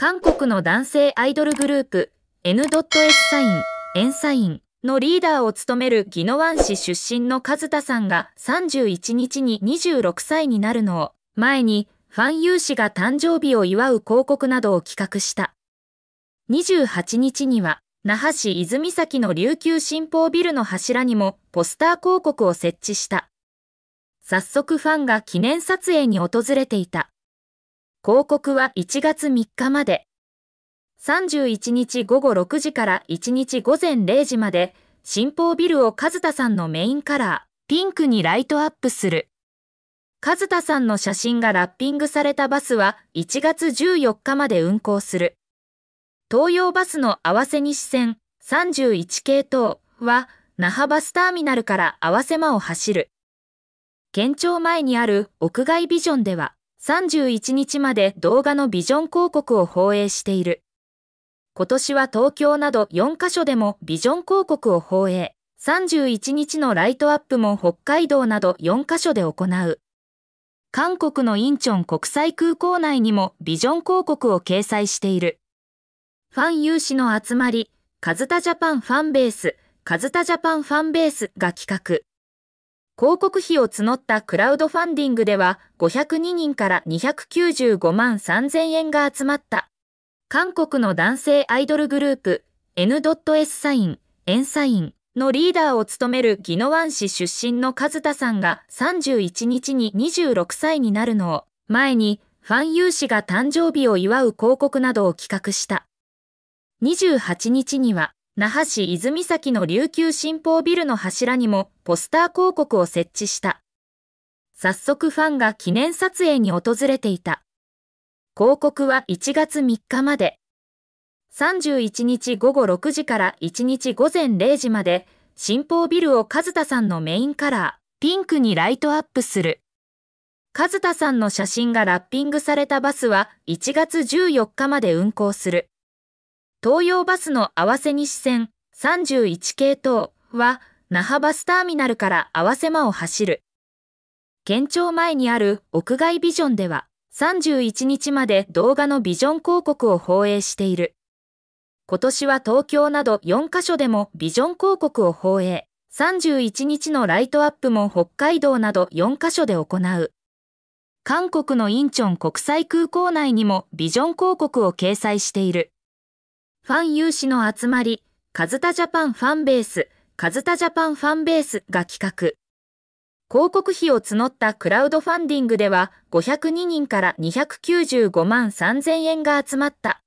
韓国の男性アイドルグループ N.S サイン、エンサインのリーダーを務める宜野湾市出身の和田さんが31日に26歳になるのを前にファン有志が誕生日を祝う広告などを企画した。28日には那覇市泉崎の琉球新報ビルの柱にもポスター広告を設置した。早速ファンが記念撮影に訪れていた。広告は1月3日まで。31日午後6時から1日午前0時まで、新報ビルを和田さんのメインカラー、ピンクにライトアップする。和田さんの写真がラッピングされたバスは1月14日まで運行する。東洋バスの合わせ西線31系統は那覇バスターミナルから合わせ間を走る。県庁前にある屋外ビジョンでは、31日まで動画のビジョン広告を放映している。今年は東京など4カ所でもビジョン広告を放映。31日のライトアップも北海道など4カ所で行う。韓国のインチョン国際空港内にもビジョン広告を掲載している。ファン有志の集まり、カズタジャパンファンベース、カズタジャパンファンベースが企画。広告費を募ったクラウドファンディングでは502人から295万3000円が集まった。韓国の男性アイドルグループ N.S サイン、エンサインのリーダーを務めるギノワン市出身の和田さんが31日に26歳になるのを前にファン有志が誕生日を祝う広告などを企画した。28日には那覇市泉崎の琉球新報ビルの柱にもポスター広告を設置した。早速ファンが記念撮影に訪れていた。広告は1月3日まで。31日午後6時から1日午前0時まで、新報ビルを和田さんのメインカラー、ピンクにライトアップする。和田さんの写真がラッピングされたバスは1月14日まで運行する。東洋バスの合わせ西線31系統は那覇バスターミナルから合わせ間を走る。県庁前にある屋外ビジョンでは31日まで動画のビジョン広告を放映している。今年は東京など4カ所でもビジョン広告を放映。31日のライトアップも北海道など4カ所で行う。韓国のインチョン国際空港内にもビジョン広告を掲載している。ファン有志の集まり、カズタジャパンファンベース、カズタジャパンファンベースが企画。広告費を募ったクラウドファンディングでは502人から295万3000円が集まった。